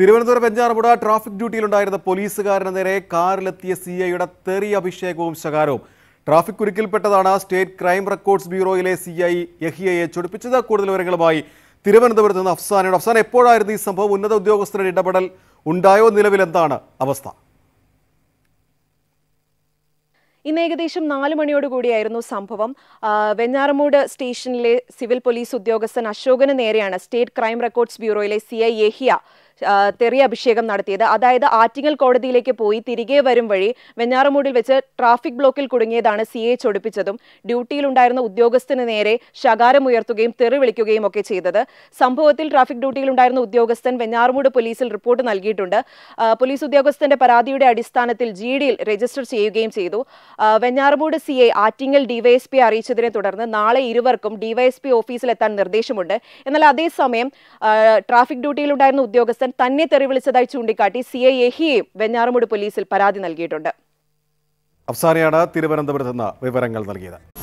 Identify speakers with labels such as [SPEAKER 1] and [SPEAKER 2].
[SPEAKER 1] Thiruvananthapuram വെഞ്ഞാറമുട traffic ഡ്യൂട്ടിയിലുണ്ടായിരുന്ന പോലീസുകാരന് നേരെ കാറിലെത്തിയ C ഐയുടെ തെറി അഭിഷേകവും ശകാരവും ട്രാഫിക് കുരുക്കിൽപ്പെട്ടതാണ് സ്റ്റേറ്റ് ക്രൈം റെക്കോർഡ്സ് ബ്യൂറോയിലെ സി ഐ യഹിയയെ ചൊടിപ്പിച്ചത് കൂടുതൽ വിവരങ്ങളുമായി തിരുവനന്തപുരത്ത് നിന്ന് അഫ്സാനയുടെ അഫ്സാൻ എപ്പോഴായിരുന്നു ഈ സംഭവം ഉന്നത ഉദ്യോഗസ്ഥരുടെ ഇടപെടൽ ഉണ്ടായോ നിലവിൽ എന്താണ്
[SPEAKER 2] അവസ്ഥ
[SPEAKER 3] ഇന്ന് ഏകദേശം നാല് മണിയോടുകൂടിയായിരുന്നു സംഭവം വെഞ്ഞാറമൂട് സ്റ്റേഷനിലെ സിവിൽ പോലീസ് ഉദ്യോഗസ്ഥൻ അശോകന് നേരെയാണ് സ്റ്റേറ്റ് ക്രൈം റെക്കോർഡ്സ് ബ്യൂറോയിലെ സി ഐ യഹിയ തെറി അഭിഷേകം നടത്തിയത് അതായത് ആറ്റിങ്ങൽ കോടതിയിലേക്ക് പോയി തിരികെ വരും വഴി വെഞ്ഞാറമൂടിൽ വെച്ച് ട്രാഫിക് ബ്ലോക്കിൽ കുടുങ്ങിയതാണ് സി എ ചൊടിപ്പിച്ചതും ഡ്യൂട്ടിയിലുണ്ടായിരുന്ന ഉദ്യോഗസ്ഥന് നേരെ ശകാരമുയർത്തുകയും തെറി വിളിക്കുകയും ഒക്കെ ചെയ്തത് സംഭവത്തിൽ ട്രാഫിക് ഡ്യൂട്ടിയിലുണ്ടായിരുന്ന ഉദ്യോഗസ്ഥൻ വെഞ്ഞാറമൂട് പോലീസിൽ റിപ്പോർട്ട് നൽകിയിട്ടുണ്ട് പോലീസ് ഉദ്യോഗസ്ഥന്റെ പരാതിയുടെ അടിസ്ഥാനത്തിൽ ജി ഡിയിൽ രജിസ്റ്റർ ചെയ്യുകയും ചെയ്തു Venjaramoodu C A Attingal DYSP അറിയിച്ചതിനെ തുടർന്ന് നാളെ ഇരുവർക്കും ഡിവൈഎസ്പി ഓഫീസിലെത്താൻ നിർദ്ദേശമുണ്ട് എന്നാൽ അതേസമയം ട്രാഫിക് ഡ്യൂട്ടിയിലുണ്ടായിരുന്ന ഉദ്യോഗസ്ഥൻ തന്നെ തെറിവിളിച്ചതായി വിളിച്ചതായി ചൂണ്ടിക്കാട്ടി സി ഐ എഹിയെയും വെഞ്ഞാറമൂട് പോലീസിൽ പരാതി നൽകിയിട്ടുണ്ട്
[SPEAKER 2] അഫ്സാനയാണ് തിരുവനന്തപുരത്ത് നിന്ന് വിവരങ്ങൾ നൽകിയത്